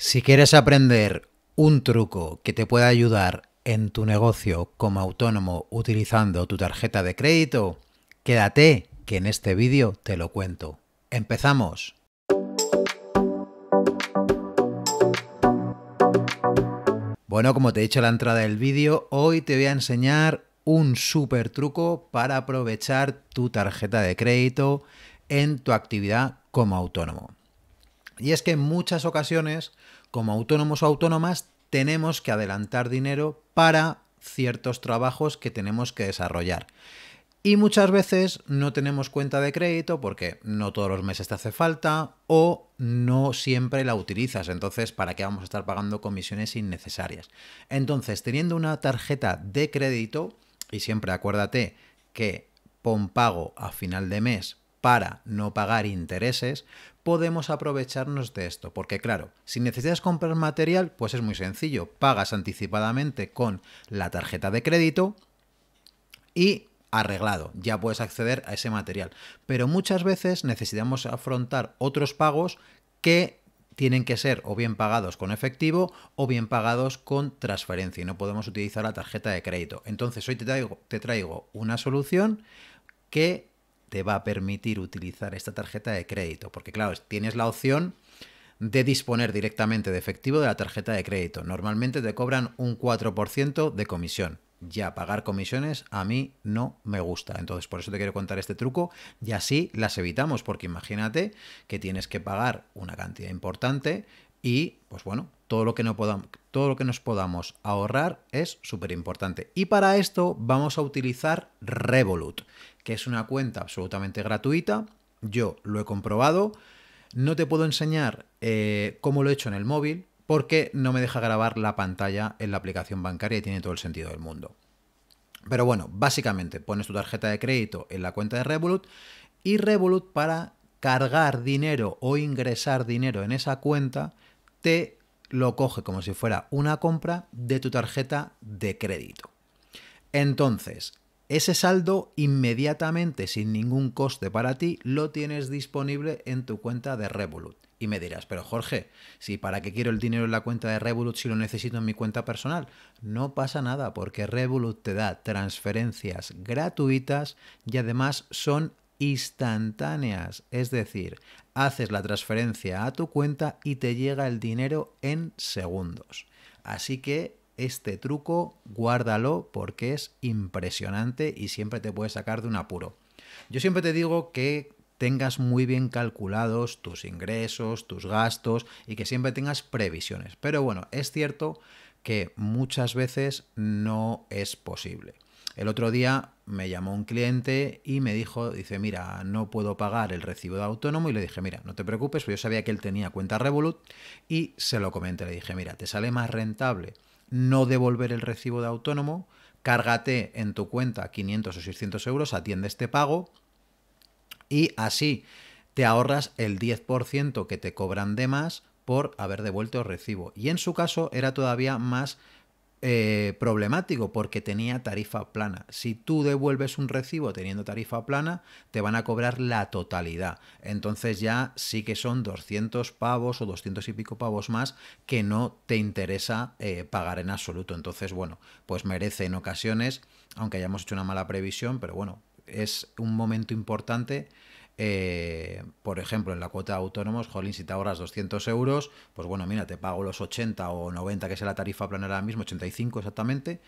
Si quieres aprender un truco que te pueda ayudar en tu negocio como autónomo utilizando tu tarjeta de crédito, quédate que en este vídeo te lo cuento. ¡Empezamos! Bueno, como te he dicho en la entrada del vídeo, hoy te voy a enseñar un super truco para aprovechar tu tarjeta de crédito en tu actividad como autónomo. Y es que en muchas ocasiones, como autónomos o autónomas, tenemos que adelantar dinero para ciertos trabajos que tenemos que desarrollar. Y muchas veces no tenemos cuenta de crédito porque no todos los meses te hace falta o no siempre la utilizas. Entonces, ¿para qué vamos a estar pagando comisiones innecesarias? Entonces, teniendo una tarjeta de crédito, y siempre acuérdate que pon pago a final de mes para no pagar intereses, podemos aprovecharnos de esto, porque claro, si necesitas comprar material, pues es muy sencillo, pagas anticipadamente con la tarjeta de crédito y arreglado, ya puedes acceder a ese material. Pero muchas veces necesitamos afrontar otros pagos que tienen que ser o bien pagados con efectivo o bien pagados con transferencia y no podemos utilizar la tarjeta de crédito. Entonces hoy te traigo, una solución que te va a permitir utilizar esta tarjeta de crédito. Porque claro, tienes la opción de disponer directamente de efectivo de la tarjeta de crédito. Normalmente te cobran un 4% de comisión. Ya pagar comisiones a mí no me gusta. Entonces por eso te quiero contar este truco y así las evitamos. Porque imagínate que tienes que pagar una cantidad importante y pues bueno, todo lo que, no podamos, todo lo que nos podamos ahorrar es súper importante. Y para esto vamos a utilizar Revolut que es una cuenta absolutamente gratuita. Yo lo he comprobado. No te puedo enseñar eh, cómo lo he hecho en el móvil porque no me deja grabar la pantalla en la aplicación bancaria y tiene todo el sentido del mundo. Pero bueno, básicamente pones tu tarjeta de crédito en la cuenta de Revolut y Revolut para cargar dinero o ingresar dinero en esa cuenta te lo coge como si fuera una compra de tu tarjeta de crédito. Entonces, ese saldo inmediatamente, sin ningún coste para ti, lo tienes disponible en tu cuenta de Revolut. Y me dirás, pero Jorge, si para qué quiero el dinero en la cuenta de Revolut si lo necesito en mi cuenta personal, no pasa nada porque Revolut te da transferencias gratuitas y además son instantáneas, es decir, haces la transferencia a tu cuenta y te llega el dinero en segundos. Así que este truco, guárdalo porque es impresionante y siempre te puede sacar de un apuro. Yo siempre te digo que tengas muy bien calculados tus ingresos, tus gastos y que siempre tengas previsiones. Pero bueno, es cierto que muchas veces no es posible. El otro día me llamó un cliente y me dijo, dice, mira, no puedo pagar el recibo de autónomo y le dije, mira, no te preocupes, pues yo sabía que él tenía cuenta Revolut y se lo comenté, le dije, mira, te sale más rentable no devolver el recibo de autónomo, cárgate en tu cuenta 500 o 600 euros, atiende este pago y así te ahorras el 10% que te cobran de más por haber devuelto el recibo. Y en su caso era todavía más eh, problemático porque tenía tarifa plana. Si tú devuelves un recibo teniendo tarifa plana, te van a cobrar la totalidad. Entonces ya sí que son 200 pavos o 200 y pico pavos más que no te interesa eh, pagar en absoluto. Entonces, bueno, pues merece en ocasiones, aunque hayamos hecho una mala previsión, pero bueno, es un momento importante eh, por ejemplo, en la cuota de autónomos, jolín, si te ahorras 200 euros, pues bueno, mira, te pago los 80 o 90, que es la tarifa plana ahora mismo, 85 exactamente,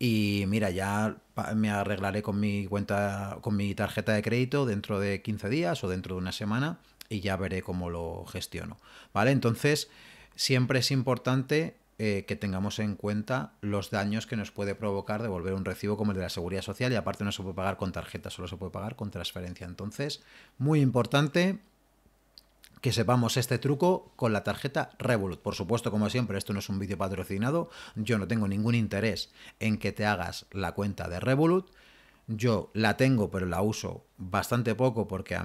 y mira, ya me arreglaré con mi cuenta, con mi tarjeta de crédito dentro de 15 días o dentro de una semana y ya veré cómo lo gestiono, ¿vale? Entonces, siempre es importante eh, que tengamos en cuenta los daños que nos puede provocar devolver un recibo como el de la seguridad social y aparte no se puede pagar con tarjeta, solo se puede pagar con transferencia. Entonces, muy importante que sepamos este truco con la tarjeta Revolut. Por supuesto, como siempre, esto no es un vídeo patrocinado, yo no tengo ningún interés en que te hagas la cuenta de Revolut. Yo la tengo, pero la uso bastante poco porque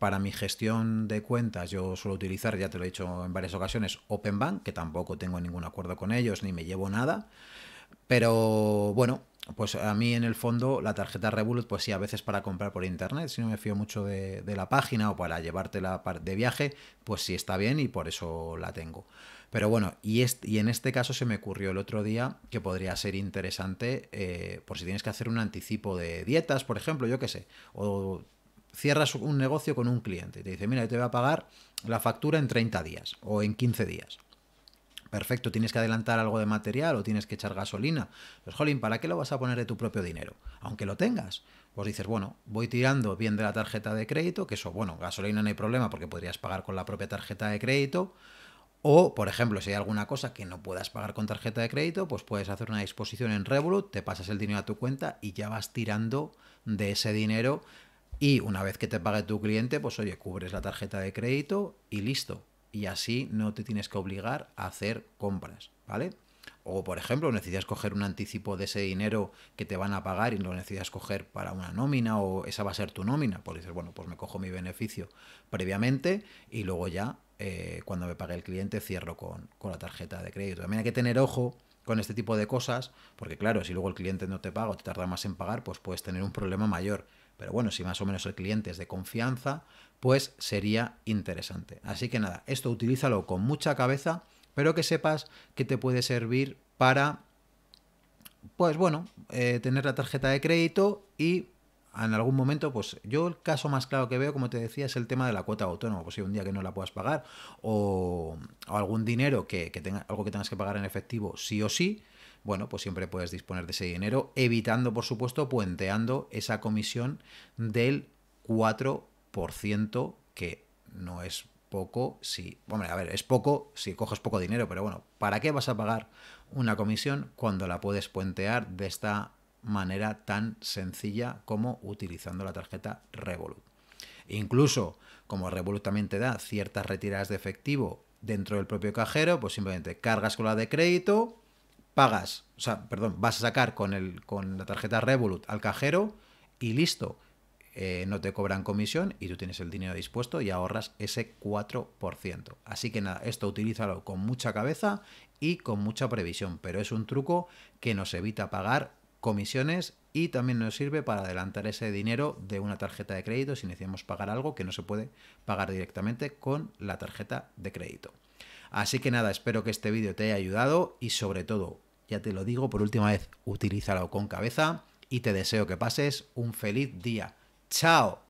para mi gestión de cuentas yo suelo utilizar, ya te lo he dicho en varias ocasiones, Open Bank, que tampoco tengo ningún acuerdo con ellos ni me llevo nada. Pero bueno, pues a mí en el fondo la tarjeta Revolut, pues sí, a veces para comprar por internet, si no me fío mucho de, la página o para llevártela de viaje, pues sí está bien y por eso la tengo. Pero bueno, y, y, en este caso se me ocurrió el otro día que podría ser interesante eh, por si tienes que hacer un anticipo de dietas, por ejemplo, yo qué sé, o cierras un negocio con un cliente y te dice, mira, yo te voy a pagar la factura en 30 días o en 15 días. Perfecto, tienes que adelantar algo de material o tienes que echar gasolina. Pues, jolín, ¿para qué lo vas a poner de tu propio dinero? Aunque lo tengas. Pues dices, bueno, voy tirando bien de la tarjeta de crédito, que eso, bueno, gasolina no hay problema porque podrías pagar con la propia tarjeta de crédito. O, por ejemplo, si hay alguna cosa que no puedas pagar con tarjeta de crédito, pues puedes hacer una disposición en Revolut, te pasas el dinero a tu cuenta y ya vas tirando de ese dinero. Y una vez que te pague tu cliente, pues oye, cubres la tarjeta de crédito y listo y así no te tienes que obligar a hacer compras, ¿vale? O, por ejemplo, necesitas coger un anticipo de ese dinero que te van a pagar y lo necesitas coger para una nómina o esa va a ser tu nómina. Pues dices, bueno, pues me cojo mi beneficio previamente y luego ya, eh, cuando me pague el cliente, cierro con, con la tarjeta de crédito. También hay que tener ojo con este tipo de cosas, porque claro, si luego el cliente no te paga o te tarda más en pagar, pues puedes tener un problema mayor. Pero bueno, si más o menos el cliente es de confianza, pues sería interesante. Así que nada, esto utilízalo con mucha cabeza, pero que sepas que te puede servir para, pues bueno, eh, tener la tarjeta de crédito y en algún momento, pues yo el caso más claro que veo, como te decía, es el tema de la cuota autónoma. Pues si un día que no la puedas pagar o, algún dinero que tenga, algo que tengas que pagar en efectivo sí o sí, bueno, pues siempre puedes disponer de ese dinero, evitando, por supuesto, puenteando esa comisión del 4%, que no es poco si, hombre, a ver, es poco si coges poco dinero, pero bueno, ¿para qué vas a pagar una comisión cuando la puedes puentear de esta manera tan sencilla como utilizando la tarjeta Revolut? Incluso, como Revolut también te da ciertas retiradas de efectivo dentro del propio cajero, pues simplemente cargas con la de crédito, pagas, o sea, perdón, vas a sacar con, el, con la tarjeta Revolut al cajero y listo. Eh, no te cobran comisión y tú tienes el dinero dispuesto y ahorras ese 4%. Así que nada, esto utilízalo con mucha cabeza y con mucha previsión, pero es un truco que nos evita pagar comisiones y también nos sirve para adelantar ese dinero de una tarjeta de crédito si necesitamos pagar algo que no se puede pagar directamente con la tarjeta de crédito. Así que nada, espero que este vídeo te haya ayudado y sobre todo ya te lo digo por última vez, utilízalo con cabeza y te deseo que pases un feliz día. ¡Chao!